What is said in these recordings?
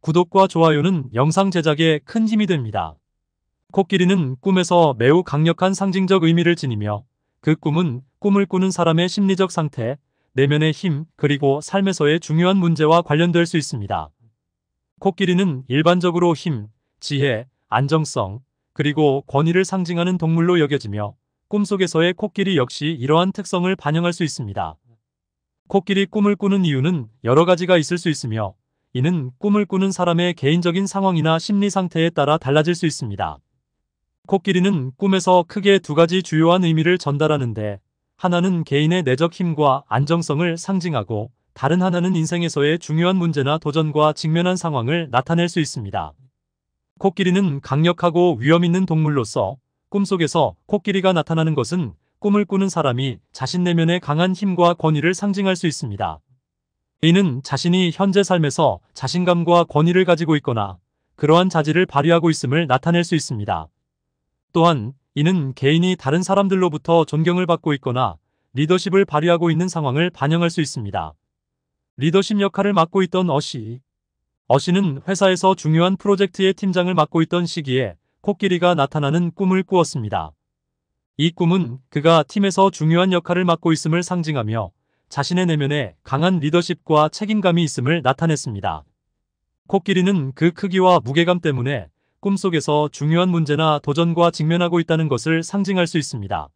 구독과 좋아요는 영상 제작에 큰 힘이 됩니다. 코끼리는 꿈에서 매우 강력한 상징적 의미를 지니며 그 꿈은 꿈을 꾸는 사람의 심리적 상태, 내면의 힘, 그리고 삶에서의 중요한 문제와 관련될 수 있습니다. 코끼리는 일반적으로 힘, 지혜, 안정성, 그리고 권위를 상징하는 동물로 여겨지며 꿈속에서의 코끼리 역시 이러한 특성을 반영할 수 있습니다. 코끼리 꿈을 꾸는 이유는 여러 가지가 있을 수 있으며 이는 꿈을 꾸는 사람의 개인적인 상황이나 심리 상태에 따라 달라질 수 있습니다. 코끼리는 꿈에서 크게 두 가지 주요한 의미를 전달하는데 하나는 개인의 내적 힘과 안정성을 상징하고 다른 하나는 인생에서의 중요한 문제나 도전과 직면한 상황을 나타낼 수 있습니다. 코끼리는 강력하고 위험 있는 동물로서 꿈속에서 코끼리가 나타나는 것은 꿈을 꾸는 사람이 자신 내면의 강한 힘과 권위를 상징할 수 있습니다. 이는 자신이 현재 삶에서 자신감과 권위를 가지고 있거나 그러한 자질을 발휘하고 있음을 나타낼 수 있습니다. 또한 이는 개인이 다른 사람들로부터 존경을 받고 있거나 리더십을 발휘하고 있는 상황을 반영할 수 있습니다. 리더십 역할을 맡고 있던 어시 어시는 회사에서 중요한 프로젝트의 팀장을 맡고 있던 시기에 코끼리가 나타나는 꿈을 꾸었습니다. 이 꿈은 그가 팀에서 중요한 역할을 맡고 있음을 상징하며 자신의 내면에 강한 리더십과 책임감이 있음을 나타냈습니다. 코끼리는 그 크기와 무게감 때문에 꿈속에서 중요한 문제나 도전과 직면하고 있다는 것을 상징할 수 있습니다.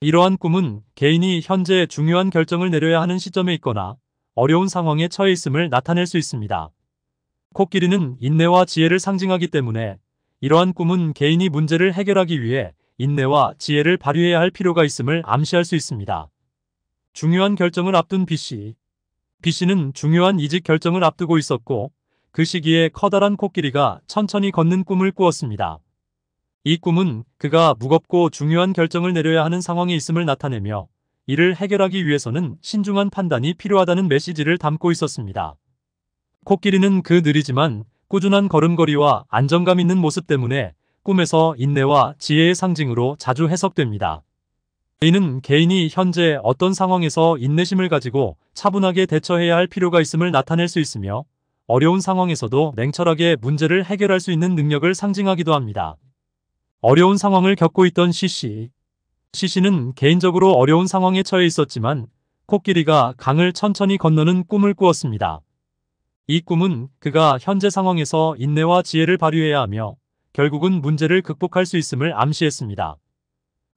이러한 꿈은 개인이 현재 중요한 결정을 내려야 하는 시점에 있거나 어려운 상황에 처해 있음을 나타낼 수 있습니다. 코끼리는 인내와 지혜를 상징하기 때문에 이러한 꿈은 개인이 문제를 해결하기 위해 인내와 지혜를 발휘해야 할 필요가 있음을 암시할 수 있습니다. 중요한 결정을 앞둔 B씨. B씨는 중요한 이직 결정을 앞두고 있었고 그 시기에 커다란 코끼리가 천천히 걷는 꿈을 꾸었습니다. 이 꿈은 그가 무겁고 중요한 결정을 내려야 하는 상황에 있음을 나타내며 이를 해결하기 위해서는 신중한 판단이 필요하다는 메시지를 담고 있었습니다. 코끼리는 그 느리지만 꾸준한 걸음걸이와 안정감 있는 모습 때문에 꿈에서 인내와 지혜의 상징으로 자주 해석됩니다. 이는 개인이 현재 어떤 상황에서 인내심을 가지고 차분하게 대처해야 할 필요가 있음을 나타낼 수 있으며 어려운 상황에서도 냉철하게 문제를 해결할 수 있는 능력을 상징하기도 합니다. 어려운 상황을 겪고 있던 시 c 시 c 는 개인적으로 어려운 상황에 처해 있었지만 코끼리가 강을 천천히 건너는 꿈을 꾸었습니다. 이 꿈은 그가 현재 상황에서 인내와 지혜를 발휘해야 하며 결국은 문제를 극복할 수 있음을 암시했습니다.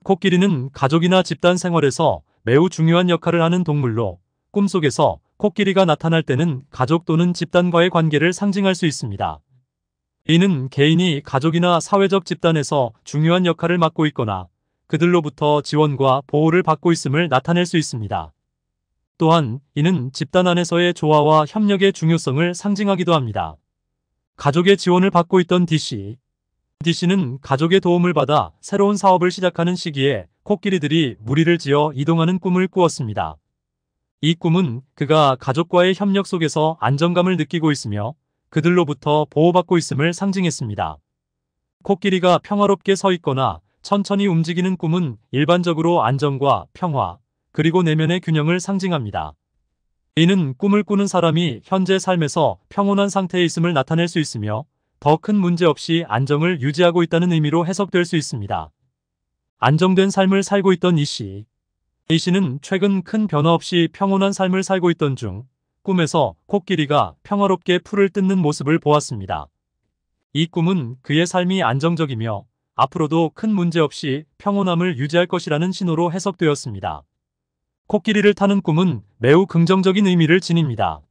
코끼리는 가족이나 집단 생활에서 매우 중요한 역할을 하는 동물로 꿈속에서 코끼리가 나타날 때는 가족 또는 집단과의 관계를 상징할 수 있습니다. 이는 개인이 가족이나 사회적 집단에서 중요한 역할을 맡고 있거나 그들로부터 지원과 보호를 받고 있음을 나타낼 수 있습니다. 또한 이는 집단 안에서의 조화와 협력의 중요성을 상징하기도 합니다. 가족의 지원을 받고 있던 DC, DC는 가족의 도움을 받아 새로운 사업을 시작하는 시기에 코끼리들이 무리를 지어 이동하는 꿈을 꾸었습니다. 이 꿈은 그가 가족과의 협력 속에서 안정감을 느끼고 있으며 그들로부터 보호받고 있음을 상징했습니다. 코끼리가 평화롭게 서 있거나 천천히 움직이는 꿈은 일반적으로 안정과 평화, 그리고 내면의 균형을 상징합니다. 이는 꿈을 꾸는 사람이 현재 삶에서 평온한 상태에 있음을 나타낼 수 있으며 더큰 문제 없이 안정을 유지하고 있다는 의미로 해석될 수 있습니다. 안정된 삶을 살고 있던 이씨. 이씨는 최근 큰 변화 없이 평온한 삶을 살고 있던 중 꿈에서 코끼리가 평화롭게 풀을 뜯는 모습을 보았습니다. 이 꿈은 그의 삶이 안정적이며 앞으로도 큰 문제 없이 평온함을 유지할 것이라는 신호로 해석되었습니다. 코끼리를 타는 꿈은 매우 긍정적인 의미를 지닙니다.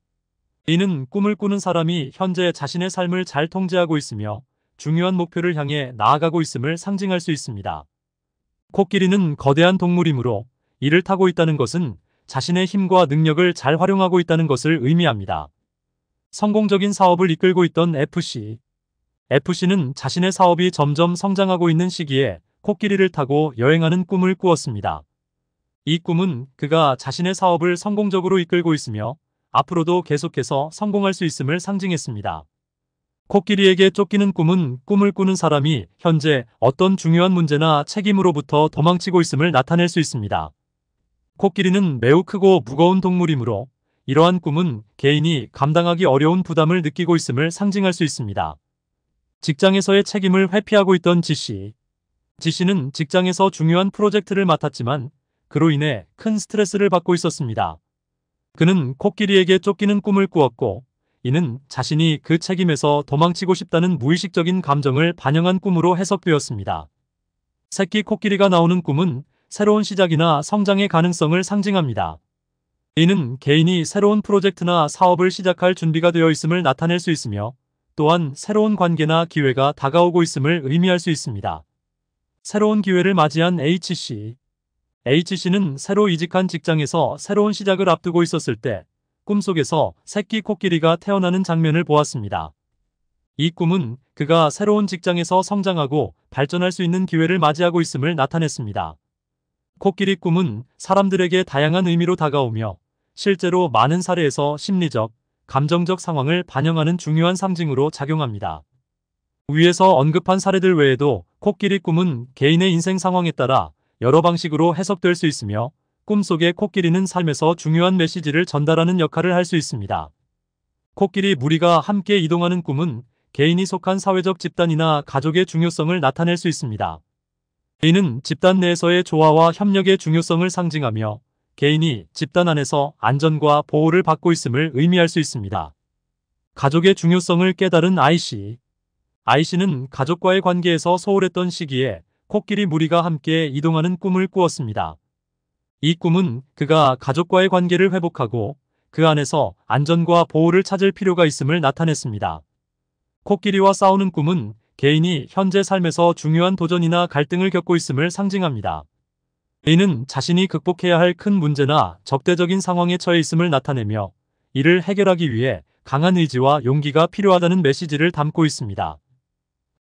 이는 꿈을 꾸는 사람이 현재 자신의 삶을 잘 통제하고 있으며 중요한 목표를 향해 나아가고 있음을 상징할 수 있습니다. 코끼리는 거대한 동물이므로 이를 타고 있다는 것은 자신의 힘과 능력을 잘 활용하고 있다는 것을 의미합니다. 성공적인 사업을 이끌고 있던 FC FC는 자신의 사업이 점점 성장하고 있는 시기에 코끼리를 타고 여행하는 꿈을 꾸었습니다. 이 꿈은 그가 자신의 사업을 성공적으로 이끌고 있으며 앞으로도 계속해서 성공할 수 있음을 상징했습니다. 코끼리에게 쫓기는 꿈은 꿈을 꾸는 사람이 현재 어떤 중요한 문제나 책임으로부터 도망치고 있음을 나타낼 수 있습니다. 코끼리는 매우 크고 무거운 동물이므로 이러한 꿈은 개인이 감당하기 어려운 부담을 느끼고 있음을 상징할 수 있습니다. 직장에서의 책임을 회피하고 있던 지씨. 지씨는 직장에서 중요한 프로젝트를 맡았지만 그로 인해 큰 스트레스를 받고 있었습니다. 그는 코끼리에게 쫓기는 꿈을 꾸었고 이는 자신이 그 책임에서 도망치고 싶다는 무의식적인 감정을 반영한 꿈으로 해석되었습니다. 새끼 코끼리가 나오는 꿈은 새로운 시작이나 성장의 가능성을 상징합니다. 이는 개인이 새로운 프로젝트나 사업을 시작할 준비가 되어 있음을 나타낼 수 있으며 또한 새로운 관계나 기회가 다가오고 있음을 의미할 수 있습니다. 새로운 기회를 맞이한 H씨 H씨는 새로 이직한 직장에서 새로운 시작을 앞두고 있었을 때 꿈속에서 새끼 코끼리가 태어나는 장면을 보았습니다. 이 꿈은 그가 새로운 직장에서 성장하고 발전할 수 있는 기회를 맞이하고 있음을 나타냈습니다. 코끼리 꿈은 사람들에게 다양한 의미로 다가오며 실제로 많은 사례에서 심리적, 감정적 상황을 반영하는 중요한 상징으로 작용합니다. 위에서 언급한 사례들 외에도 코끼리 꿈은 개인의 인생 상황에 따라 여러 방식으로 해석될 수 있으며 꿈속의 코끼리는 삶에서 중요한 메시지를 전달하는 역할을 할 수 있습니다. 코끼리 무리가 함께 이동하는 꿈은 개인이 속한 사회적 집단이나 가족의 중요성을 나타낼 수 있습니다. 개인은 집단 내에서의 조화와 협력의 중요성을 상징하며 개인이 집단 안에서 안전과 보호를 받고 있음을 의미할 수 있습니다. 가족의 중요성을 깨달은 아이씨. 아이씨는 가족과의 관계에서 소홀했던 시기에 코끼리 무리가 함께 이동하는 꿈을 꾸었습니다. 이 꿈은 그가 가족과의 관계를 회복하고 그 안에서 안전과 보호를 찾을 필요가 있음을 나타냈습니다. 코끼리와 싸우는 꿈은 개인이 현재 삶에서 중요한 도전이나 갈등을 겪고 있음을 상징합니다. 개인은 자신이 극복해야 할 큰 문제나 적대적인 상황에 처해 있음을 나타내며 이를 해결하기 위해 강한 의지와 용기가 필요하다는 메시지를 담고 있습니다.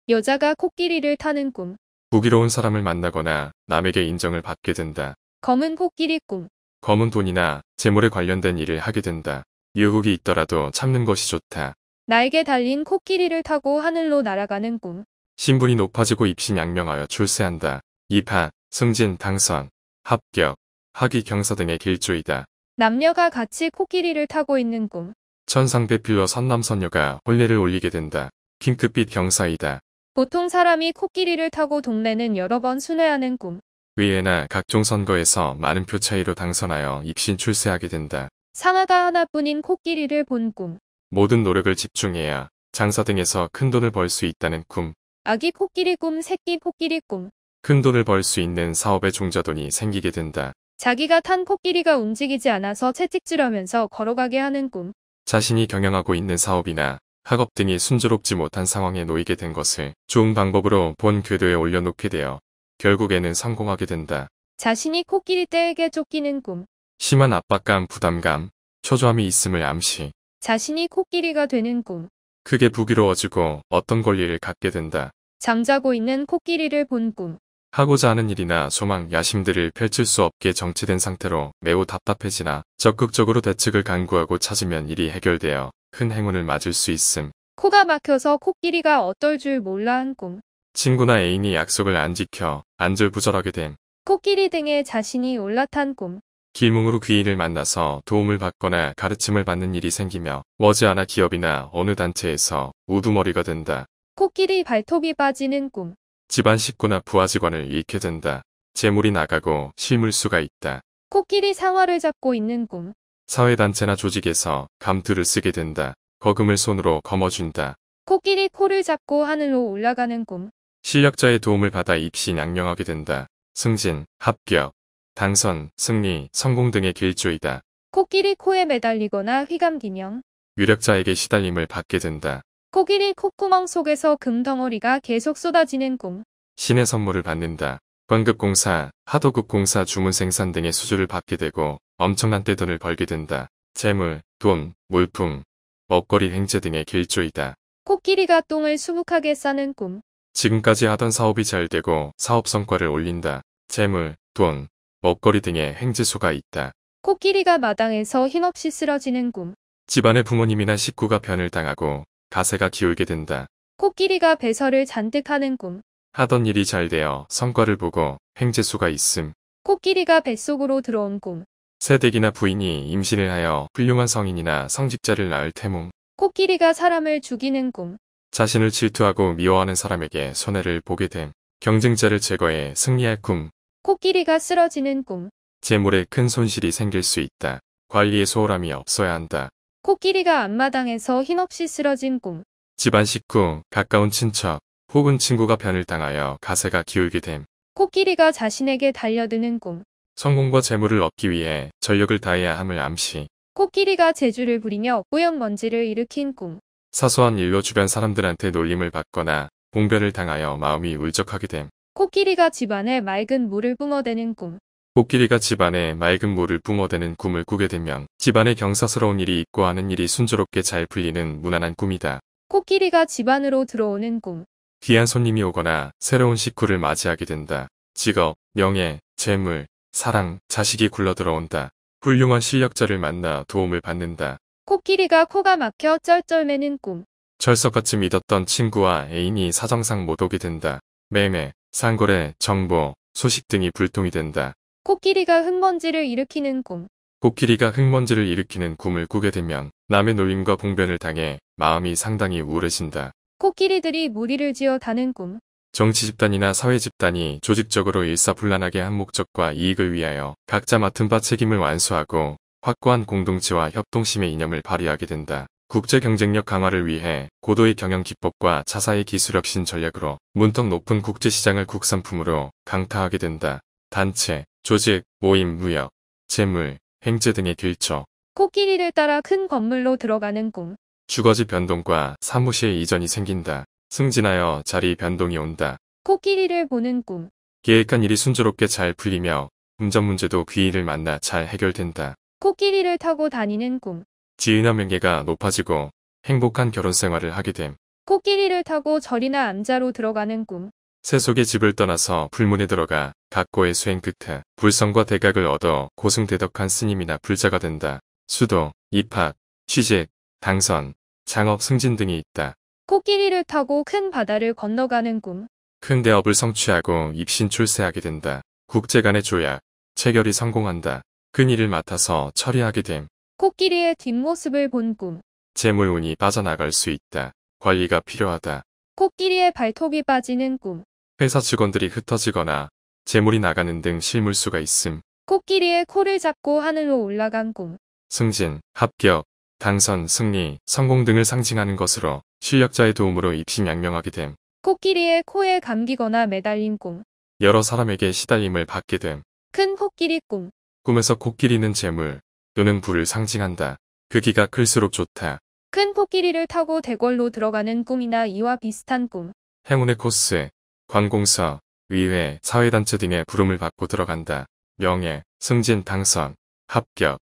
여자가 코끼리를 타는 꿈 부기로운 사람을 만나거나 남에게 인정을 받게 된다. 검은 코끼리 꿈. 검은 돈이나 재물에 관련된 일을 하게 된다. 유혹이 있더라도 참는 것이 좋다. 날개 달린 코끼리를 타고 하늘로 날아가는 꿈. 신분이 높아지고 입심 양명하여 출세한다. 입학, 승진, 당선, 합격, 학위 경사 등의 길조이다. 남녀가 같이 코끼리를 타고 있는 꿈. 천상배필로 선남선녀가 혼례를 올리게 된다. 킹크빛 경사이다. 보통 사람이 코끼리를 타고 동네는 여러 번 순회하는 꿈. 위에나 각종 선거에서 많은 표 차이로 당선하여 입신 출세하게 된다. 상아가 하나뿐인 코끼리를 본 꿈. 모든 노력을 집중해야 장사 등에서 큰 돈을 벌 수 있다는 꿈. 아기 코끼리 꿈, 새끼 코끼리 꿈. 큰 돈을 벌 수 있는 사업의 종자돈이 생기게 된다. 자기가 탄 코끼리가 움직이지 않아서 채찍질하면서 걸어가게 하는 꿈. 자신이 경영하고 있는 사업이나 학업 등이 순조롭지 못한 상황에 놓이게 된 것을 좋은 방법으로 본 궤도에 올려놓게 되어 결국에는 성공하게 된다. 자신이 코끼리 떼에게 쫓기는 꿈. 심한 압박감, 부담감, 초조함이 있음을 암시. 자신이 코끼리가 되는 꿈. 크게 부기로워지고 어떤 권리를 갖게 된다. 잠자고 있는 코끼리를 본 꿈. 하고자 하는 일이나 소망, 야심들을 펼칠 수 없게 정체된 상태로 매우 답답해지나 적극적으로 대책을 강구하고 찾으면 일이 해결되어 큰 행운을 맞을 수 있음. 코가 막혀서 코끼리가 어떨 줄 몰라 한 꿈. 친구나 애인이 약속을 안 지켜 안절부절하게 된 코끼리 등에 자신이 올라탄 꿈. 길몽으로 귀인을 만나서 도움을 받거나 가르침을 받는 일이 생기며 머지않아 기업이나 어느 단체에서 우두머리가 된다. 코끼리 발톱이 빠지는 꿈. 집안 식구나 부하 직원을 잃게 된다. 재물이 나가고 실물수가 있다. 코끼리 상활를 잡고 있는 꿈. 사회단체나 조직에서 감투를 쓰게 된다. 거금을 손으로 거머쥔다. 코끼리 코를 잡고 하늘로 올라가는 꿈. 실력자의 도움을 받아 입시 낭명하게 된다. 승진, 합격, 당선, 승리, 성공 등의 길조이다. 코끼리 코에 매달리거나 휘감기명. 유력자에게 시달림을 받게 된다. 코끼리 콧구멍 속에서 금덩어리가 계속 쏟아지는 꿈. 신의 선물을 받는다. 관급공사, 하도급공사 주문 생산 등의 수주를 받게 되고 엄청난 떼돈을 벌게 된다. 재물, 돈, 물품, 먹거리 행제 등의 길조이다. 코끼리가 똥을 수북하게 싸는 꿈. 지금까지 하던 사업이 잘 되고 사업 성과를 올린다. 재물, 돈, 먹거리 등의 행지수가 있다. 코끼리가 마당에서 힘없이 쓰러지는 꿈. 집안의 부모님이나 식구가 변을 당하고 가세가 기울게 된다. 코끼리가 배설을 잔뜩 하는 꿈. 하던 일이 잘 되어 성과를 보고 횡재수가 있음. 코끼리가 뱃속으로 들어온 꿈. 새댁이나 부인이 임신을 하여 훌륭한 성인이나 성직자를 낳을 태몽. 코끼리가 사람을 죽이는 꿈. 자신을 질투하고 미워하는 사람에게 손해를 보게 됨. 경쟁자를 제거해 승리할 꿈. 코끼리가 쓰러지는 꿈. 재물에 큰 손실이 생길 수 있다. 관리에 소홀함이 없어야 한다. 코끼리가 앞마당에서 힘없이 쓰러진 꿈. 집안 식구, 가까운 친척, 혹은 친구가 변을 당하여 가세가 기울게 됨. 코끼리가 자신에게 달려드는 꿈. 성공과 재물을 얻기 위해 전력을 다해야 함을 암시. 코끼리가 재주를 부리며 뿌연 먼지를 일으킨 꿈. 사소한 일로 주변 사람들한테 놀림을 받거나 봉변을 당하여 마음이 울적하게 됨. 코끼리가 집안에 맑은 물을 뿜어대는 꿈. 코끼리가 집안에 맑은 물을 뿜어대는 꿈을 꾸게 되면 집안에 경사스러운 일이 있고 하는 일이 순조롭게 잘 풀리는 무난한 꿈이다. 코끼리가 집안으로 들어오는 꿈. 귀한 손님이 오거나 새로운 식구를 맞이하게 된다. 직업, 명예, 재물, 사랑, 자식이 굴러들어온다. 훌륭한 실력자를 만나 도움을 받는다. 코끼리가 코가 막혀 쩔쩔매는 꿈. 철석같이 믿었던 친구와 애인이 사정상 못 오게 된다. 매매, 상거래, 정보, 소식 등이 불통이 된다. 코끼리가 흙먼지를 일으키는 꿈. 코끼리가 흙먼지를 일으키는 꿈을 꾸게 되면 남의 노임과 공변을 당해 마음이 상당히 우울해진다. 코끼리들이 무리를 지어 다는 꿈. 정치 집단이나 사회 집단이 조직적으로 일사불란하게 한 목적과 이익을 위하여 각자 맡은 바 책임을 완수하고 확고한 공동체와 협동심의 이념을 발휘하게 된다. 국제 경쟁력 강화를 위해 고도의 경영 기법과 자사의 기술 혁신 전략으로 문턱 높은 국제시장을 국산품으로 강타하게 된다. 단체, 조직, 모임, 무역, 재물, 행제 등에 길쳐 코끼리를 따라 큰 건물로 들어가는 꿈. 주거지 변동과 사무실 이전이 생긴다. 승진하여 자리 변동이 온다. 코끼리를 보는 꿈. 계획한 일이 순조롭게 잘 풀리며 운전 문제도 귀인을 만나 잘 해결된다. 코끼리를 타고 다니는 꿈. 지은한 명예가 높아지고 행복한 결혼 생활을 하게 됨. 코끼리를 타고 절이나 암자로 들어가는 꿈. 세속의 집을 떠나서 불문에 들어가 각고의 수행 끝에 불성과 대각을 얻어 고승대덕한 스님이나 불자가 된다. 수도, 입학, 취직, 당선, 장업 승진 등이 있다. 코끼리를 타고 큰 바다를 건너가는 꿈. 큰 대업을 성취하고 입신 출세하게 된다. 국제 간의 조약, 체결이 성공한다. 큰 일을 맡아서 처리하게 됨. 코끼리의 뒷모습을 본 꿈. 재물운이 빠져나갈 수 있다. 관리가 필요하다. 코끼리의 발톱이 빠지는 꿈. 회사 직원들이 흩어지거나 재물이 나가는 등 실물수가 있음. 코끼리의 코를 잡고 하늘로 올라간 꿈. 승진, 합격, 당선, 승리, 성공 등을 상징하는 것으로 실력자의 도움으로 입팀 양명하게 됨. 코끼리의 코에 감기거나 매달린 꿈. 여러 사람에게 시달림을 받게 됨. 큰 코끼리 꿈. 꿈에서 코끼리는 재물 또는 부를 상징한다. 크기가 그 클수록 좋다. 큰 코끼리를 타고 대궐로 들어가는 꿈이나 이와 비슷한 꿈. 행운의 코스, 관공서, 의회, 사회단체 등의 부름을 받고 들어간다. 명예, 승진 당선, 합격,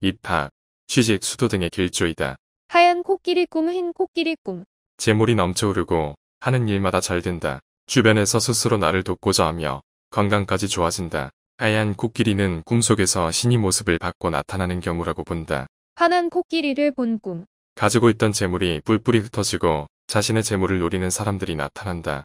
입학, 취직 수도 등의 길조이다. 하얀 코끼리 꿈, 흰 코끼리 꿈. 재물이 넘쳐오르고 하는 일마다 잘 된다. 주변에서 스스로 나를 돕고자 하며 건강까지 좋아진다. 하얀 코끼리는 꿈속에서 신이 모습을 받고 나타나는 경우라고 본다. 환난 코끼리를 본 꿈. 가지고 있던 재물이 뿔뿔이 흩어지고 자신의 재물을 노리는 사람들이 나타난다.